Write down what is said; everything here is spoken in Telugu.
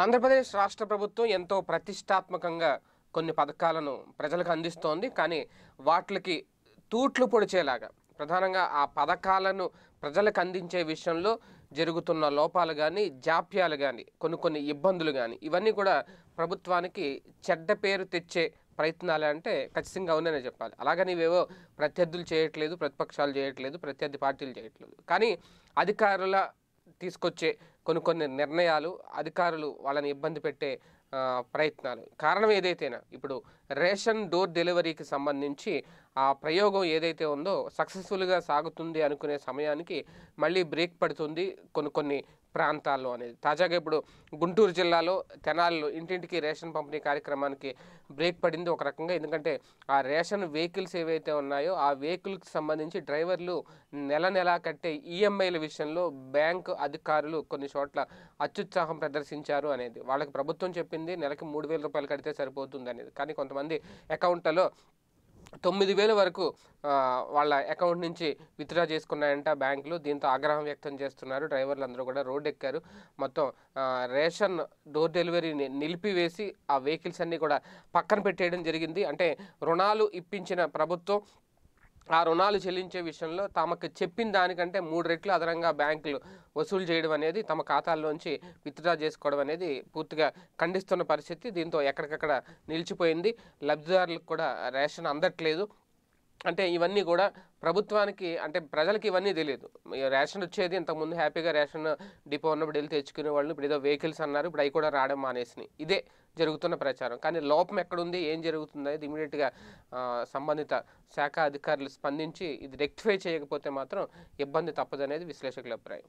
ఆంధ్రప్రదేశ్ రాష్ట్ర ప్రభుత్వం ఎంతో ప్రతిష్టాత్మకంగా కొన్ని పథకాలను ప్రజలకు అందిస్తోంది కానీ వాటికి తూట్లు పొడిచేలాగా ప్రధానంగా ఆ పథకాలను ప్రజలకు అందించే విషయంలో జరుగుతున్న లోపాలు కానీ జాప్యాలు కానీ కొన్ని కొన్ని ఇబ్బందులు కానీ ఇవన్నీ కూడా ప్రభుత్వానికి చెడ్డ పేరు తెచ్చే ప్రయత్నాలు అంటే ఖచ్చితంగా ఉందనే చెప్పాలి అలాగని ఇవేవో ప్రత్యర్థులు చేయట్లేదు ప్రతిపక్షాలు చేయట్లేదు ప్రత్యర్థి పార్టీలు చేయట్లేదు కానీ అధికారుల తీసుకొచ్చే కొన్ని కొన్ని నిర్ణయాలు అధికారులు వాళ్ళని ఇబ్బంది పెట్టే ప్రయత్నాలు కారణం ఏదైతేనా ఇప్పుడు రేషన్ డోర్ డెలివరీకి సంబంధించి ఆ ప్రయోగం ఏదైతే ఉందో సక్సెస్ఫుల్గా సాగుతుంది అనుకునే సమయానికి మళ్ళీ బ్రేక్ పడుతుంది కొన్ని కొన్ని ప్రాంతాల్లో అనేది తాజాగా ఇప్పుడు గుంటూరు జిల్లాలో తెనాల్లో ఇంటింటికి రేషన్ పంపిణీ కార్యక్రమానికి బ్రేక్ పడింది ఒక రకంగా ఎందుకంటే ఆ రేషన్ వెహికల్స్ ఏవైతే ఉన్నాయో ఆ వెహికల్కి సంబంధించి డ్రైవర్లు నెల నెల కట్టే ఈఎంఐల విషయంలో బ్యాంకు అధికారులు కొన్ని చోట్ల అత్యుత్సాహం ప్రదర్శించారు అనేది వాళ్ళకి ప్రభుత్వం చెప్పింది నెలకి మూడు వేల రూపాయలు కడితే సరిపోతుంది అనేది కానీ కొంతమంది అకౌంట్లలో తొమ్మిది వేల వరకు వాళ్ళ అకౌంట్ నుంచి విత్డ్రా చేసుకున్నాయంట బ్యాంకులు దీంతో ఆగ్రహం వ్యక్తం చేస్తున్నారు డ్రైవర్లు అందరూ కూడా రోడ్ ఎక్కారు మొత్తం రేషన్ డోర్ డెలివరీని నిలిపివేసి ఆ వెహికల్స్ అన్నీ కూడా పక్కన పెట్టేయడం జరిగింది అంటే రుణాలు ఇప్పించిన ప్రభుత్వం ఆ రుణాలు చెల్లించే విషయంలో తమకు చెప్పిన దానికంటే మూడు రెట్లు అదనంగా బ్యాంకులు వసూలు చేయడం అనేది తమ ఖాతాల్లోంచి విత్డ్రా చేసుకోవడం అనేది పూర్తిగా ఖండిస్తున్న పరిస్థితి దీంతో ఎక్కడికక్కడ నిలిచిపోయింది లబ్ధిదారులకు కూడా రేషన్ అందట్లేదు అంటే ఇవన్నీ కూడా ప్రభుత్వానికి అంటే ప్రజలకి ఇవన్నీ తెలియదు రేషన్ వచ్చేది ఇంతకుముందు హ్యాపీగా రేషన్ డిపో ఉన్నప్పుడు వెళ్ళి తెచ్చుకునే వాళ్ళు ఇప్పుడు ఏదో వెహికల్స్ అన్నారు ఇప్పుడు అవి కూడా రావడం మానేసినాయి ఇదే జరుగుతున్న ప్రచారం కానీ లోపం ఎక్కడుంది ఏం జరుగుతుంది అనేది ఇమీడియట్గా సంబంధిత శాఖ అధికారులు స్పందించి ఇది రెక్టిఫై చేయకపోతే మాత్రం ఇబ్బంది తప్పదనేది విశ్లేషకుల అభిప్రాయం